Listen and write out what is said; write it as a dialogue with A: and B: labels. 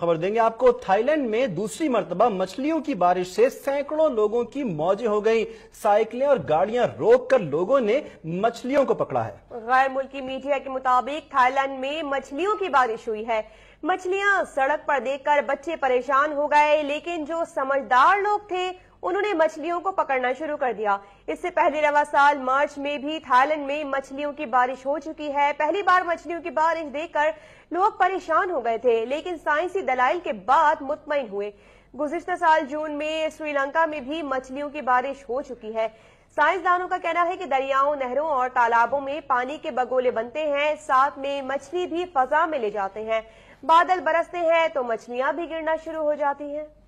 A: खबर देंगे आपको थाईलैंड में दूसरी मरतबा मछलियों की बारिश से सैकड़ों लोगों की मौजें हो गई साइकिलें और गाड़ियां रोककर लोगों ने मछलियों को पकड़ा है
B: गैर मुल्की मीडिया के मुताबिक थाईलैंड में मछलियों की बारिश हुई है मछलियां सड़क पर देखकर बच्चे परेशान हो गए लेकिन जो समझदार लोग थे उन्होंने मछलियों को पकड़ना शुरू कर दिया इससे पहले रवा साल मार्च में भी थाईलैंड में मछलियों की बारिश हो चुकी है पहली बार मछलियों की बारिश देखकर लोग परेशान हो गए थे लेकिन साइंसी दलाइल के बाद मुतमिन हुए गुजशत साल जून में श्रीलंका में भी मछलियों की बारिश हो चुकी है साइंसदानों का कहना है कि दरियाओं नहरों और तालाबों में पानी के बगोले बनते हैं साथ में मछली भी फजा में ले जाते हैं बादल बरसते हैं तो मछलियां भी गिरना शुरू हो जाती हैं